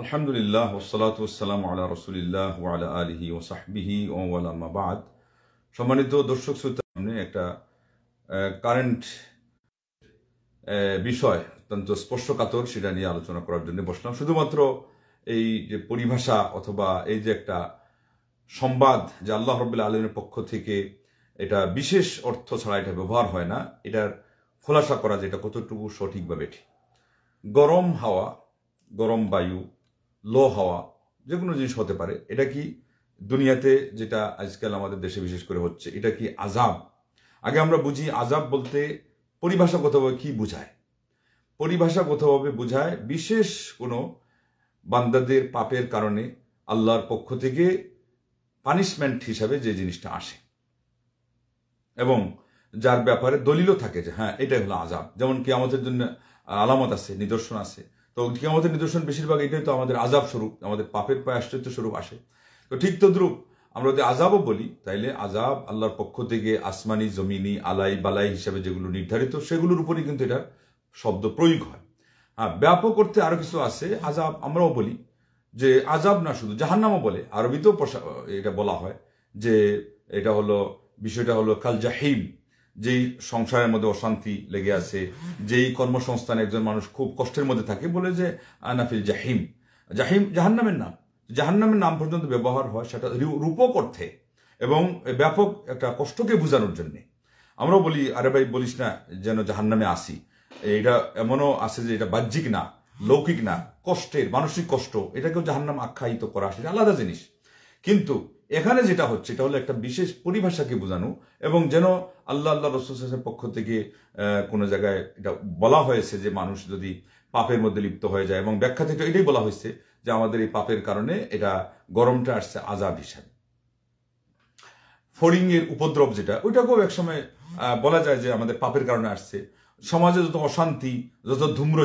আলহামদুলিল্লাহ ওসলাত ওসালাম আল্লাহ রসুলিল্লাহ ওয়ালা আলহি ও সাহবিহি ওয়ালামাবাদ সম্মানিত দর্শক শ্রোতা সামনে একটা কারেন্ট বিষয় অত্যন্ত স্পর্শকাতর সেটা নিয়ে আলোচনা করার জন্য বসলাম শুধুমাত্র এই যে পরিভাষা অথবা এই যে একটা সংবাদ যে আল্লাহ রবিল্লা আলমের পক্ষ থেকে এটা বিশেষ অর্থ ছাড়া এটা ব্যবহার হয় না এটার খোলাসা করা যে এটা কতটুকু সঠিকভাবে ঠিক গরম হাওয়া গরম বায়ু লো হওয়া যে কোনো জিনিস হতে পারে এটা কি দুনিয়াতে যেটা আজকাল আমাদের দেশে বিশেষ করে হচ্ছে এটা কি আজাব আগে আমরা বুঝি আজাব বলতে পরিভাষাগতভাবে কি বুঝায় পরিভাষাগতভাবে বোঝায় বিশেষ কোনো বান্দাদের পাপের কারণে আল্লাহর পক্ষ থেকে পানিশমেন্ট হিসাবে যে জিনিসটা আসে এবং যার ব্যাপারে দলিলও থাকে যে হ্যাঁ এটাই হলো আজাব যেমন কি আমাদের জন্য আলামত আছে নিদর্শন আছে তো কিয়ামতের নিদর্শন বেশিরভাগ এটাই তো আমাদের আজাব স্বরূপ আমাদের পাপের পায় আশ্চর্য স্বরূপ আসে তো ঠিক তদ্রুপ আমরা যদি আজাবও বলি তাইলে আজাব আল্লাহর পক্ষ থেকে আসমানি জমিনি আলাই বালাই হিসাবে যেগুলো নির্ধারিত সেগুলোর উপরেই কিন্তু এটা শব্দ প্রয়োগ হয় হ্যাঁ ব্যাপক করতে আরও কিছু আছে আজাব আমরাও বলি যে আজাব না শুধু জাহান্নামও বলে আরবিতেও এটা বলা হয় যে এটা হলো বিষয়টা হলো কাল জাহিম যেই সংসারের মধ্যে অশান্তি লেগে আছে যেই কর্মসংস্থানে একজন মানুষ খুব কষ্টের মধ্যে থাকে বলে যে আনাফিল জাহিম জাহিম জাহান্নামের নাম জাহান্নামের নাম পর্যন্ত ব্যবহার হয় সেটা রূপক অর্থে এবং ব্যাপক একটা কষ্টকে বোঝানোর জন্যে আমরাও বলি আরে ভাই বলিস না যেন জাহান্নামে আসি এটা এমনও আছে যে এটা বাহ্যিক না লৌকিক না কষ্টের মানসিক কষ্ট এটাকেও জাহান্নাম আখ্যায়িত করা সেটা আলাদা জিনিস কিন্তু এখানে যেটা হচ্ছে এটা হলো একটা বিশেষ পরিভাষাকে বোঝানো এবং যেন আল্লাহ আল্লাহ রসুলের পক্ষ থেকে কোনো জায়গায় এটা বলা হয়েছে যে মানুষ যদি পাপের মধ্যে লিপ্ত হয়ে যায় এবং ব্যাখ্যা থেকে এটাই বলা হয়েছে যে আমাদের এই পাপের কারণে এটা গরমটা আসছে আজাব হিসাবে ফড়িংয়ের উপদ্রব যেটা ওইটাকেও একসময় বলা যায় যে আমাদের পাপের কারণে আসছে সমাজে যত অশান্তি যত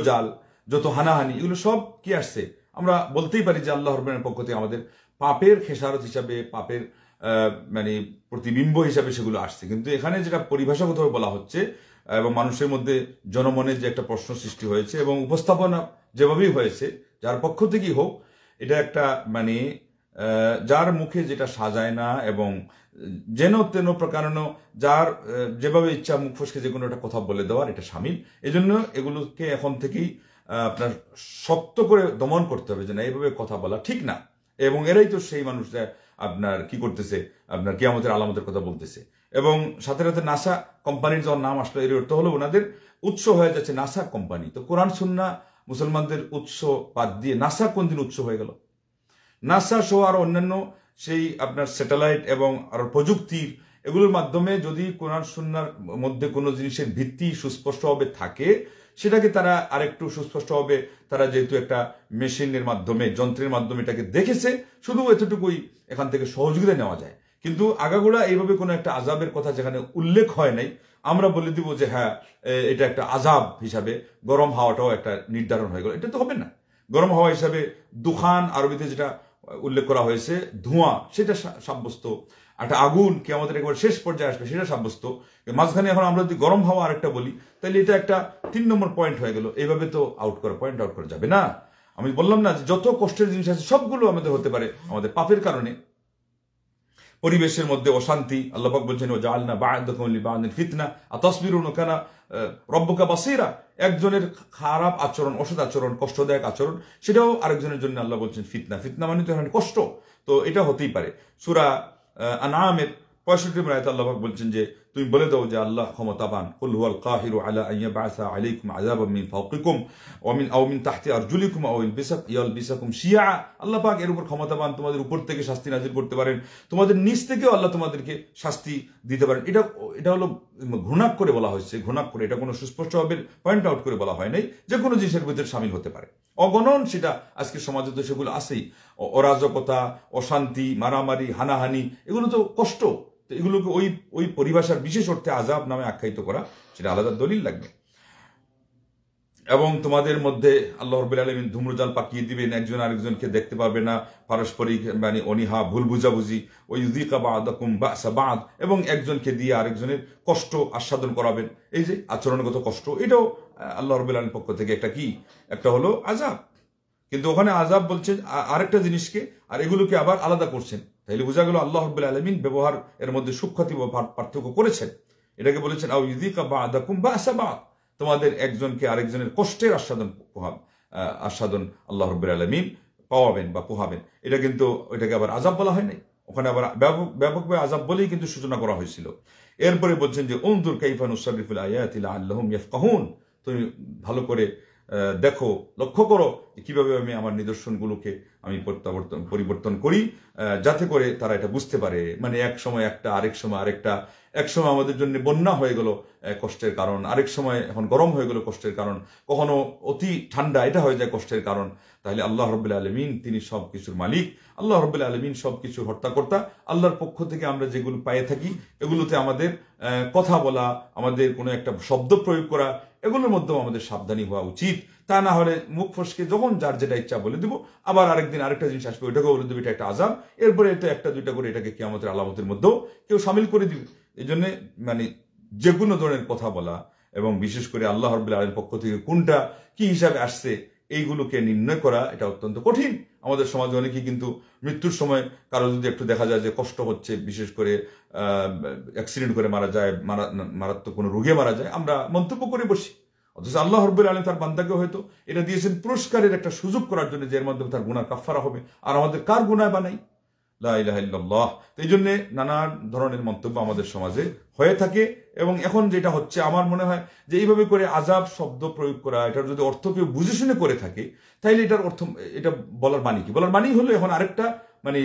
জাল যত হানাহানি এগুলো সব কি আসছে আমরা বলতেই পারি যে আল্লাহ রহমানের পক্ষ থেকে আমাদের পাপের খেসারত হিসাবে পাপের মানে প্রতিবিম্ব হিসাবে সেগুলো আসছে কিন্তু এখানে যেটা পরিভাষাগতভাবে বলা হচ্ছে এবং মানুষের মধ্যে জনমনে যে একটা প্রশ্ন সৃষ্টি হয়েছে এবং উপস্থাপনা যেভাবেই হয়েছে যার পক্ষ থেকেই হোক এটা একটা মানে যার মুখে যেটা সাজায় না এবং যেন তেন প্রকারণ যার যেভাবে ইচ্ছা মুখ ফসকে যে কোনো একটা কথা বলে দেওয়ার এটা সামিল এজন্য এগুলোকে এখন থেকেই আপনার শক্ত করে দমন করতে হবে যে না এইভাবে কথা বলা ঠিক না এবং এরাই তো সেই মানুষরা আপনার কি করতেছে আপনার কেয়ামতের আলামতের কথা বলতেছে এবং সাথে সাথে নাসা কোম্পানির যখন নাম আসলো এর অর্থ হলো ওনাদের উৎস হয়ে যাচ্ছে নাসা কোম্পানি তো কোরআন সুন্না মুসলমানদের উৎস বাদ দিয়ে নাসা কোন দিন উৎস হয়ে গেল নাসা সহ আরো অন্যান্য সেই আপনার স্যাটেলাইট এবং আরও প্রযুক্তির এগুলোর মাধ্যমে যদি কোরআন সুন্নার মধ্যে কোনো জিনিসের ভিত্তি সুস্পষ্টভাবে থাকে সেটাকে তারা আরেকটু সুস্পষ্টভাবে তারা যেহেতু একটা মেশিনের মাধ্যমে যন্ত্রের মাধ্যমে এটাকে দেখেছে শুধু এতটুকুই এখান থেকে সহযোগিতা নেওয়া যায় কিন্তু আগাগোড়া এইভাবে কোনো একটা আজাবের কথা যেখানে উল্লেখ হয় নাই আমরা বলে দিব যে হ্যাঁ এটা একটা আজাব হিসাবে গরম হাওয়াটাও একটা নির্ধারণ হয়ে গেল এটা তো হবে না গরম হাওয়া হিসাবে দুখান আরবিতে যেটা উল্লেখ করা হয়েছে ধোঁয়া সেটা সাব্যস্ত একটা আগুন কি আমাদের একবার শেষ পর্যায়ে আসবে সেটা সাব্যস্ত মাঝখানে এখন আমরা যদি গরম হওয়া আরেকটা বলি তাহলে এটা একটা তিন নম্বর পয়েন্ট হয়ে গেল এইভাবে তো আউট করা পয়েন্ট আউট করা যাবে না আমি বললাম না যে যত কষ্টের জিনিস আছে সবগুলো আমাদের হতে পারে আমাদের পাপের কারণে পরিবেশের মধ্যে অশান্তি আল্লাহাক বলছেন ও জাল না বায়দিন ফিতনা আর তসবির কেনা রব্বকা বাসিরা একজনের খারাপ আচরণ অসৎ আচরণ কষ্টদায়ক আচরণ সেটাও আরেকজনের জন্য আল্লাহ বলছেন ফিতনা ফিতনা মানে তো কষ্ট তো এটা হতেই পারে সুরা আনামের পঁয়ষট্টি নম্বর আয়তা বলছেন যে তুমি বলে দাও যে আল্লাহ ক্ষমতাবান কুল হুয়াল কাহিরু আলা আইয়া বাসা আলাইকুম আযাব মিন ফাওকিকুম ওয়া মিন আও মিন তাহতি আরজুলিকুম আও শিয়া আল্লাহ পাক এর উপর ক্ষমতাবান তোমাদের উপর থেকে শাস্তি নাজিল করতে পারেন তোমাদের নিচ থেকেও আল্লাহ তোমাদেরকে শাস্তি দিতে পারেন এটা এটা হলো ঘুণাক করে বলা হয়েছে ঘুণাক করে এটা কোনো সুস্পষ্টভাবে পয়েন্ট আউট করে বলা হয় নাই যে কোনো জিনিসের ভিতরে সামিল হতে পারে অগণন সেটা আজকে সমাজে তো সেগুলো আছেই অরাজকতা অশান্তি মারামারি হানাহানি এগুলো তো কষ্ট তো এগুলোকে ওই ওই পরিভাষার বিশেষ অর্থে আজাব নামে আখ্যায়িত করা সেটা আলাদা দলিল লাগবে এবং তোমাদের মধ্যে আল্লাহ রবুল আলমিন ধুম্রজাল পাকিয়ে দিবেন একজন আরেকজনকে দেখতে পারবে না পারস্পরিক মানে অনিহা ভুল বুঝাবুঝি ওই উদিকা বা আদাকুম বা বাঁধ এবং একজনকে দিয়ে আরেকজনের কষ্ট আস্বাদন করাবেন এই যে আচরণগত কষ্ট এটাও আল্লাহ রবুল আলমীর পক্ষ থেকে একটা কি একটা হলো আজাব কিন্তু ওখানে আজাব বলছেন আরেকটা জিনিসকে আর এগুলোকে আবার আলাদা করছেন তাহলে বোঝা গেল আল্লাহ হব্বুল আলমিন ব্যবহার এর মধ্যে সূক্ষ্মতি পার্থক্য করেছেন এটাকে বলেছেন আউ ইদিকা বা আদাকুম বা আসা বা তোমাদের একজনকে আরেকজনের কষ্টের আস্বাদন আস্বাদন আল্লাহ হব্বুল আলমিন পাওয়াবেন বা পোহাবেন এটা কিন্তু ওইটাকে আবার আজাব বলা হয় নাই ওখানে আবার ব্যাপকভাবে আজাব বলেই কিন্তু সূচনা করা হয়েছিল এরপরে বলছেন যে ওমদুর কাইফান আয়াতিল আল্লাহম কাহুন তুমি ভালো করে দেখো লক্ষ্য করো কিভাবে আমি আমার নিদর্শনগুলোকে আমি প্রত্যাবর্তন পরিবর্তন করি যাতে করে তারা এটা বুঝতে পারে মানে এক সময় একটা আরেক সময় আরেকটা এক সময় আমাদের জন্য বন্যা হয়ে গেল কষ্টের কারণ আরেক সময় এখন গরম হয়ে গেল কষ্টের কারণ কখনো অতি ঠান্ডা এটা হয়ে যায় কষ্টের কারণ তাহলে আল্লাহ রবুল্লা আলমিন তিনি সব কিছুর মালিক আল্লাহ রবুল্লা আলমিন সব কিছুর হর্তাকর্তা আল্লাহর পক্ষ থেকে আমরা যেগুলো পাইয়ে থাকি এগুলোতে আমাদের কথা বলা আমাদের কোনো একটা শব্দ প্রয়োগ করা এগুলোর মধ্যেও আমাদের সাবধানী হওয়া উচিত তা না হলে মুখ ফসকে যখন যার যেটা ইচ্ছা বলে দিব আবার আরেকদিন আরেকটা জিনিস আসবে ওইটাকেও বলে দেবে এটা একটা আজাব এরপরে এটা একটা দুইটা করে এটাকে আমাদের আলামতের মধ্যেও কেউ সামিল করে দিবে এই জন্যে মানে যে কোনো ধরনের কথা বলা এবং বিশেষ করে আল্লাহ রবিল্লা আলের পক্ষ থেকে কোনটা কি হিসাবে আসছে এইগুলোকে নির্ণয় করা এটা অত্যন্ত কঠিন আমাদের সমাজে অনেকেই কিন্তু মৃত্যুর সময় কারো যদি একটু দেখা যায় যে কষ্ট হচ্ছে বিশেষ করে অ্যাক্সিডেন্ট করে মারা যায় মারা মারাত্মক কোনো রোগে মারা যায় আমরা মন্তব্য করে বসি অথচ আল্লাহ হরবুল আলম তার বান্দাকে হয়তো এটা দিয়েছেন পুরস্কারের একটা সুযোগ করার জন্য যে এর মাধ্যমে তার গুণা কাফারা হবে আর আমাদের কার গুণায় বানাই লাহ এই জন্যে নানা ধরনের মন্তব্য আমাদের সমাজে হয়ে থাকে এবং এখন যেটা হচ্ছে আমার মনে হয় যে এইভাবে করে আজাব শব্দ প্রয়োগ করা এটার যদি অর্থ কেউ বুঝে শুনে করে থাকে তাহলে এটার অর্থ এটা বলার মানে কি বলার মানেই হলো এখন আরেকটা মানে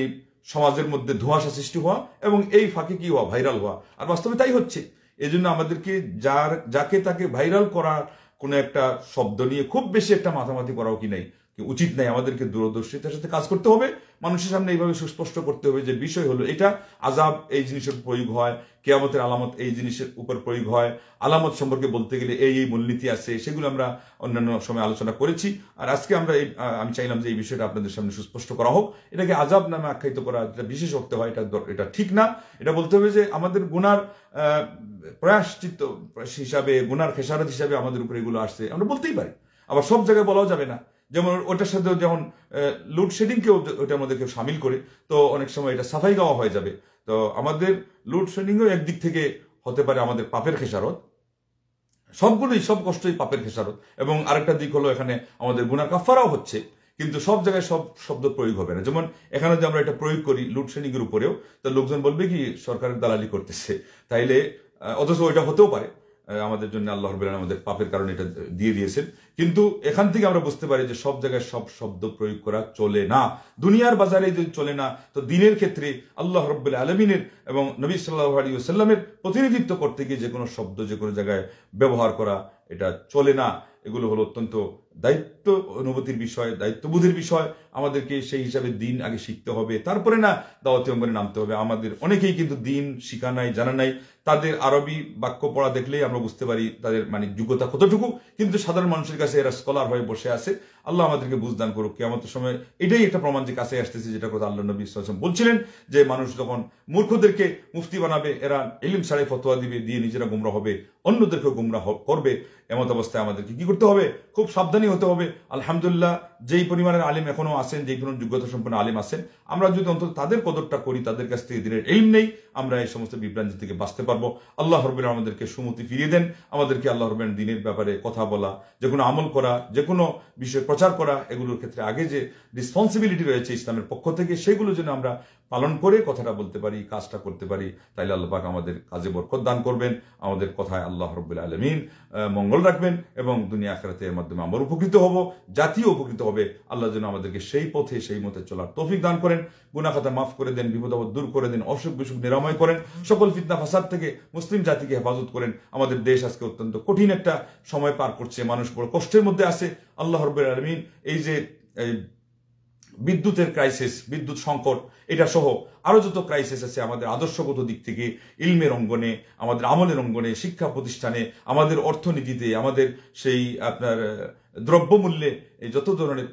সমাজের মধ্যে ধোঁয়াশা সৃষ্টি হওয়া এবং এই ফাঁকে কি হওয়া ভাইরাল হওয়া আর বাস্তবে তাই হচ্ছে এই জন্য আমাদেরকে যার যাকে তাকে ভাইরাল করার কোনো একটা শব্দ নিয়ে খুব বেশি একটা মাথামাতি করাও কি নাই উচিত নেই আমাদেরকে দূরদর্শিতার সাথে কাজ করতে হবে মানুষের সামনে এইভাবে সুস্পষ্ট করতে হবে যে বিষয় হলো এটা আজাব এই জিনিসের প্রয়োগ হয় কেয়ামতের আলামত এই জিনিসের উপর প্রয়োগ হয় আলামত সম্পর্কে বলতে গেলে এই এই মূলনীতি আছে সেগুলো আমরা অন্যান্য সময় আলোচনা করেছি আর আজকে আমরা এই আমি চাইলাম যে এই বিষয়টা আপনাদের সামনে সুস্পষ্ট করা হোক এটাকে আজাব নামে আখ্যায়িত করা যেটা বিশেষ অর্থ হয় এটা এটা ঠিক না এটা বলতে হবে যে আমাদের গুনার প্রয়াসচিত হিসাবে গুনার খেসারত হিসাবে আমাদের উপরে এগুলো আসছে আমরা বলতেই পারি আবার সব জায়গায় বলাও যাবে না যেমন ওটার সাথে যেমন লোডশেডিংকেও ওটার মধ্যে কেউ সামিল করে তো অনেক সময় এটা সাফাই গাওয়া হয়ে যাবে তো আমাদের লোডশেডিংও একদিক থেকে হতে পারে আমাদের পাপের খেসারত সবগুলোই সব কষ্টই পাপের খেসারত এবং আরেকটা দিক হলো এখানে আমাদের গুণা কাফারাও হচ্ছে কিন্তু সব জায়গায় সব শব্দ প্রয়োগ হবে না যেমন এখানে যে আমরা এটা প্রয়োগ করি লোডশেডিংয়ের উপরেও তো লোকজন বলবে কি সরকারের দালালি করতেছে তাইলে অথচ ওইটা হতেও পারে আমাদের জন্য আল্লাহর বলেন আমাদের পাপের কারণে এটা দিয়ে দিয়েছেন কিন্তু এখান থেকে আমরা বুঝতে পারি যে সব জায়গায় সব শব্দ প্রয়োগ করা চলে না দুনিয়ার বাজারে যদি চলে না তো দিনের ক্ষেত্রে আল্লাহ রব্বুল আলমিনের এবং নবী সাল্লাহ আলী সাল্লামের প্রতিনিধিত্ব করতে গিয়ে যে কোনো শব্দ যে কোনো জায়গায় ব্যবহার করা এটা চলে না এগুলো হলো অত্যন্ত দায়িত্ব অনুভূতির বিষয় দায়িত্ববোধের বিষয় আমাদেরকে সেই হিসাবে দিন আগে শিখতে হবে তারপরে না দাওয়াতি অঙ্গনে নামতে হবে আমাদের অনেকেই কিন্তু দিন শিখা নাই জানা নাই তাদের আরবি বাক্য পড়া দেখলেই আমরা বুঝতে পারি তাদের মানে যোগ্যতা কতটুকু কিন্তু সাধারণ মানুষের কাছে এরা স্কলার হয়ে বসে আছে আল্লাহ আমাদেরকে বুঝদান করুক কেমন সময় এটাই একটা প্রমাণ যে কাছে আসতেছে যেটা কথা আল্লাহ নবী ইসলাম বলছিলেন যে মানুষ যখন মূর্খদেরকে মুফতি বানাবে এরা এলিম সারে ফতোয়া দিবে দিয়ে নিজেরা গুমরা হবে অন্যদেরকেও গুমরা করবে এমত অবস্থায় আমাদেরকে কি করতে হবে খুব সাবধানী হতে হবে আলহামদুলিল্লাহ যেই পরিমাণের আলিম এখনও আসেন যেই কোনো যোগ্যতা সম্পন্ন আলিম আসেন আমরা যদি অন্তত তাদের কদরটা করি তাদের কাছ থেকে দিনের এলিম নেই আমরা এই সমস্ত বিভ্রান্তি থেকে বাঁচতে পারবো আল্লাহ রবেন আমাদেরকে সুমতি ফিরিয়ে দেন আমাদেরকে আল্লাহ রবেন দিনের ব্যাপারে কথা বলা যে কোনো আমল করা যে কোনো বিষয়ে প্রচার করা এগুলোর ক্ষেত্রে আগে যে রেসপন্সিবিলিটি রয়েছে ইসলামের পক্ষ থেকে সেগুলো যেন আমরা পালন করে কথাটা বলতে পারি কাজটা করতে পারি তাইলে আল্লাপাক আমাদের কাজে বরকত দান করবেন আমাদের কথায় আল্লাহ রবুল্লা আলমিন মঙ্গল রাখবেন এবং দুনিয়া আখরাতে এর মাধ্যমে আমরা উপকৃত হব জাতীয় উপকৃত হবে আল্লাহ যেন আমাদেরকে সেই পথে সেই মতে চলার তৌফিক দান করেন গুনাখাতা মাফ করে দেন বিপদাবদ দূর করে দেন অসুখ বিসুখ নিরাময় করেন সকল ফিতনা ফাসাদ থেকে মুসলিম জাতিকে হেফাজত করেন আমাদের দেশ আজকে অত্যন্ত কঠিন একটা সময় পার করছে মানুষ বড় কষ্টের মধ্যে আছে আল্লাহ রব আলমিন এই যে বিদ্যুতের ক্রাইসিস বিদ্যুৎ সংকট এটা সহ আরও যত ক্রাইসিস আছে আমাদের আদর্শগত দিক থেকে ইলমের অঙ্গনে আমাদের আমলের অঙ্গনে শিক্ষা প্রতিষ্ঠানে আমাদের অর্থনীতিতে আমাদের সেই আপনার দ্রব্যমূল্যে এই যত ধরনের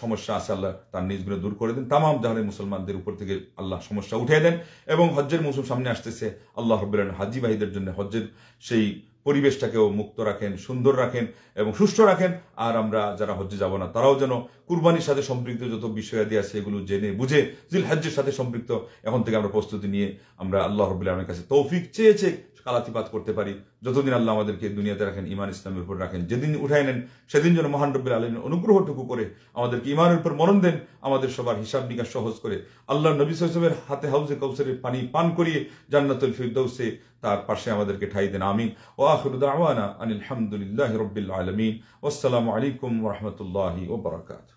সমস্যা আছে আল্লাহ তার নিজগুলো দূর করে দেন তাম জাহানের মুসলমানদের উপর থেকে আল্লাহ সমস্যা উঠিয়ে দেন এবং হজ্জের মৌসুম সামনে আসতেছে আল্লাহ রবিল্লান হাজি ভাইদের জন্য হজ্জের সেই পরিবেশটাকেও মুক্ত রাখেন সুন্দর রাখেন এবং সুস্থ রাখেন আর আমরা যারা হজ্জে যাব না তারাও যেন কুরবানির সাথে সম্পৃক্ত যত বিষয়াদি আছে এগুলো জেনে বুঝে জিল হাজ্যের সাথে সম্পৃক্ত এখন থেকে আমরা প্রস্তুতি নিয়ে আমরা আল্লাহ রবুল্লাহমের কাছে তৌফিক চেয়েছে কালাতিপাত করতে পারি যতদিন আল্লাহ আমাদেরকে দুনিয়াতে রাখেন ইমান ইসলামের উপর রাখেন যেদিন উঠায় নেন সেদিন যেন মহান রব্বুল আলমের অনুগ্রহটুকু করে আমাদেরকে ইমানের উপর মরণ দেন আমাদের সবার হিসাব নিকাশ সহজ করে আল্লাহ নবী সাহেবের হাতে হাউসে কৌসরের পানি পান করিয়ে জান্নাতুল ফিরদৌসে তার পাশে আমাদেরকে ঠাই দেন আমিন ও আখিরু দাওয়ানা আনিল হামদুলিল্লাহ রব্বিল আলমিন আসসালামু আলাইকুম ওয়া রাহমাতুল্লাহি ওয়া বারাকাতুহু